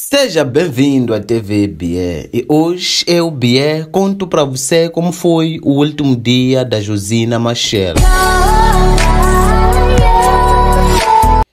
Seja bem-vindo à TV Bié. E hoje eu, Bié, conto para você como foi o último dia da Josina Machel.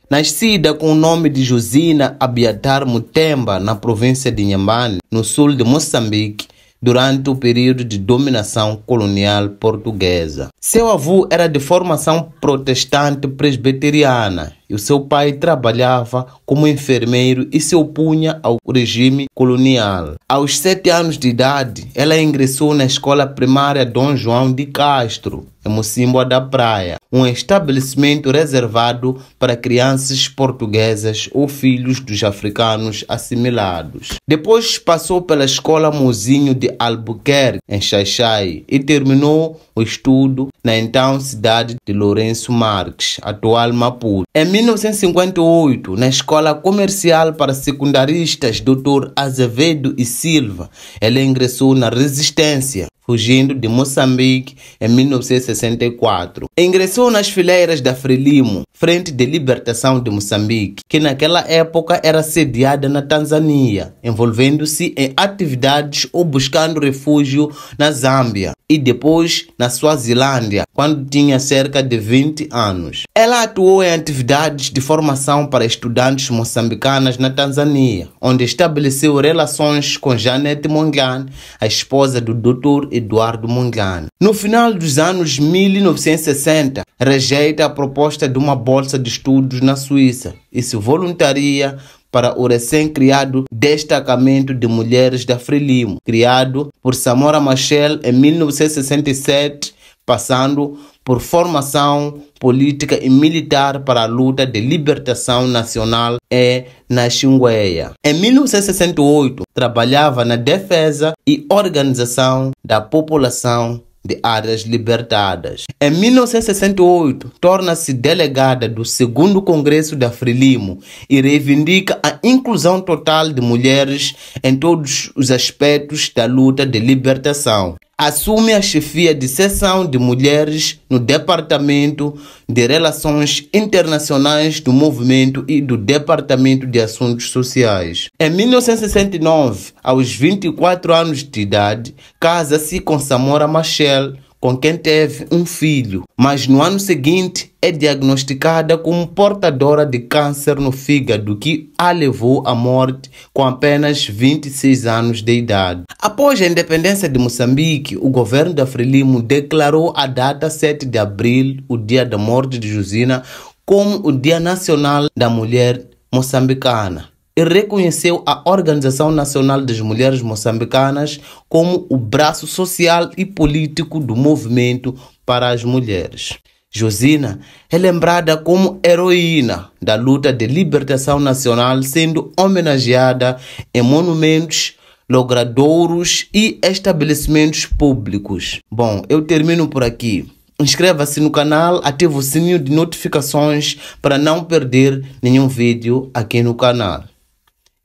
Nascida com o nome de Josina Abiatar Mutemba, na província de Nhambane, no sul de Moçambique, durante o período de dominação colonial portuguesa. Seu avô era de formação protestante presbiteriana e o seu pai trabalhava como enfermeiro e se opunha ao regime colonial. Aos sete anos de idade, ela ingressou na escola primária Dom João de Castro, em Mocimboa da Praia, um estabelecimento reservado para crianças portuguesas ou filhos dos africanos assimilados. Depois passou pela escola Mozinho de Albuquerque, em Xaixai, e terminou o estudo na então cidade de Lourenço Marques, atual Maputo. Em 1958, na Escola Comercial para Secundaristas Dr. Azevedo e Silva, ela ingressou na Resistência fugindo de Moçambique em 1964. Ingressou nas fileiras da Frelimo, Frente de Libertação de Moçambique, que naquela época era sediada na Tanzânia, envolvendo-se em atividades ou buscando refúgio na Zâmbia e depois na Suazilândia, quando tinha cerca de 20 anos. Ela atuou em atividades de formação para estudantes moçambicanas na Tanzânia, onde estabeleceu relações com Janet Mongan, a esposa do Dr. Eduardo Mondlane. No final dos anos 1960, rejeita a proposta de uma bolsa de estudos na Suíça e se voluntaria para o recém-criado Destacamento de Mulheres da Frelimo, criado por Samora Machel em 1967, passando por formação política e militar para a luta de libertação nacional é na Xingueia. Em 1968, trabalhava na defesa e organização da população de áreas libertadas. Em 1968, torna-se delegada do segundo Congresso da Frelimo e reivindica a inclusão total de mulheres em todos os aspectos da luta de libertação assume a chefia de seção de mulheres no Departamento de Relações Internacionais do Movimento e do Departamento de Assuntos Sociais. Em 1969, aos 24 anos de idade, casa-se com Samora Machel, com quem teve um filho, mas no ano seguinte é diagnosticada como portadora de câncer no fígado, que a levou à morte com apenas 26 anos de idade. Após a independência de Moçambique, o governo da Frelimo declarou a data 7 de abril, o dia da morte de Jusina, como o Dia Nacional da Mulher Moçambicana e reconheceu a Organização Nacional das Mulheres Moçambicanas como o braço social e político do movimento para as mulheres. Josina é lembrada como heroína da luta de libertação nacional, sendo homenageada em monumentos, logradouros e estabelecimentos públicos. Bom, eu termino por aqui. Inscreva-se no canal, ative o sininho de notificações para não perder nenhum vídeo aqui no canal.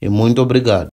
E muito obrigado.